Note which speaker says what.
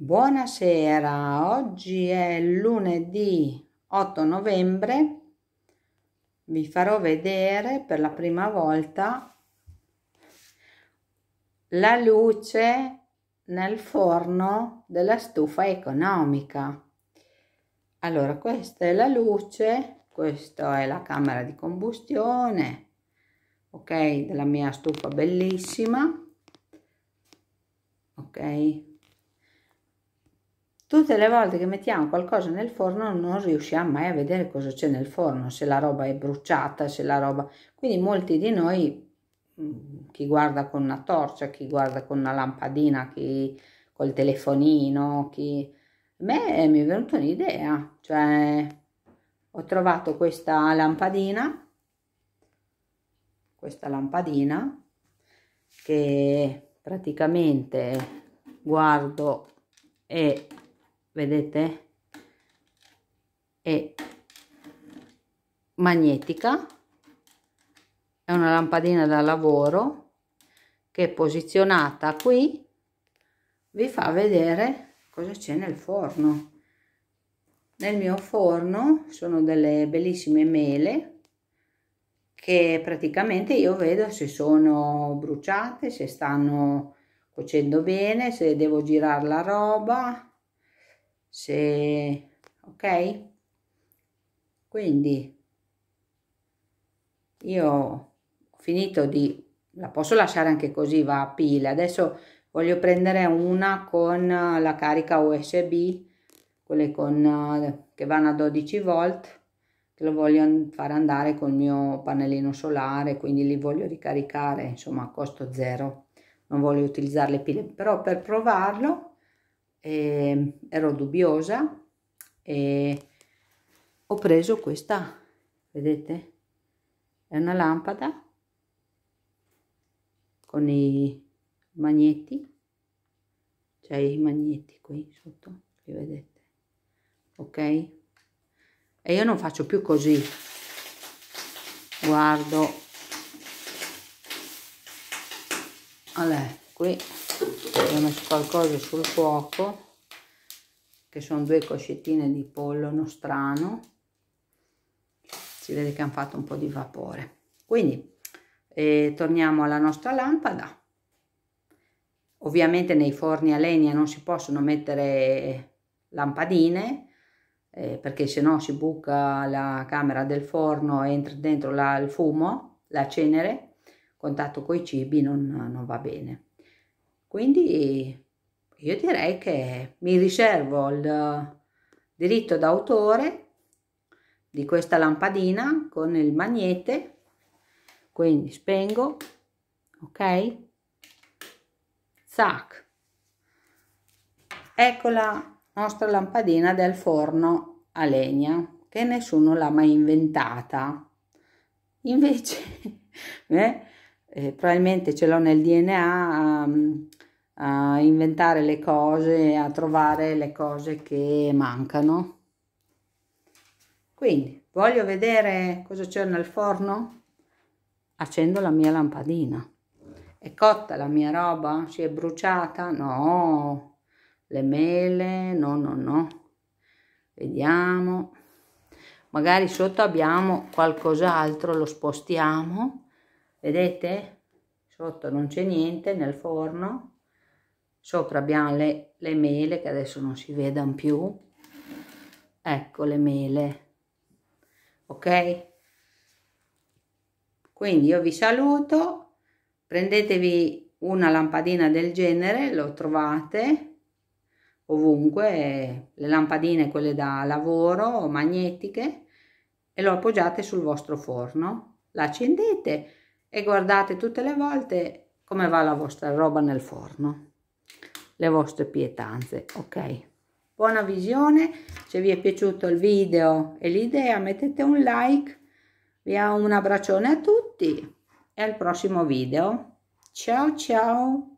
Speaker 1: Buonasera, oggi è lunedì 8 novembre, vi farò vedere per la prima volta la luce nel forno della stufa economica. Allora, questa è la luce, questa è la camera di combustione, ok, della mia stufa bellissima, ok, Tutte le volte che mettiamo qualcosa nel forno non riusciamo mai a vedere cosa c'è nel forno, se la roba è bruciata, se la roba... Quindi molti di noi, mm, chi guarda con una torcia, chi guarda con una lampadina, chi col telefonino, chi... A me mi è venuta un'idea, cioè ho trovato questa lampadina questa lampadina che praticamente guardo e vedete è magnetica è una lampadina da lavoro che posizionata qui vi fa vedere cosa c'è nel forno nel mio forno sono delle bellissime mele che praticamente io vedo se sono bruciate, se stanno cuocendo bene, se devo girare la roba, se ok quindi io ho finito di la posso lasciare anche così va a pila adesso voglio prendere una con la carica usb quelle con che vanno a 12 volt che lo voglio far andare col mio pannellino solare quindi li voglio ricaricare insomma a costo zero non voglio utilizzare le pile però per provarlo eh, ero dubbiosa e ho preso questa vedete è una lampada con i magneti c'è i magneti qui sotto li vedete ok e io non faccio più così guardo allora qui abbiamo messo qualcosa sul fuoco che sono due coscettine di pollo nostrano si vede che hanno fatto un po' di vapore quindi eh, torniamo alla nostra lampada ovviamente nei forni a legna non si possono mettere lampadine eh, perché se no si buca la camera del forno e entra dentro la, il fumo la cenere contatto con i cibi non, non va bene quindi io direi che mi riservo il diritto d'autore di questa lampadina con il magnete. Quindi spengo, ok? Zac. Ecco la nostra lampadina del forno a legna che nessuno l'ha mai inventata. Invece, eh, eh, probabilmente ce l'ho nel DNA um, mm, a inventare le cose, a trovare le cose che mancano. Quindi, voglio vedere cosa c'è nel forno? Accendo la mia lampadina. È cotta la mia roba? Si è bruciata? No, le mele, no, no, no. Vediamo. Magari sotto abbiamo qualcos'altro, lo spostiamo. Vedete? Sotto non c'è niente nel forno sopra abbiamo le, le mele che adesso non si vedono più ecco le mele ok quindi io vi saluto prendetevi una lampadina del genere lo trovate ovunque le lampadine quelle da lavoro magnetiche e lo appoggiate sul vostro forno l'accendete e guardate tutte le volte come va la vostra roba nel forno le vostre pietanze, ok? Eh. Buona visione, se vi è piaciuto il video e l'idea mettete un like, vi ha un abbraccione a tutti e al prossimo video. Ciao ciao!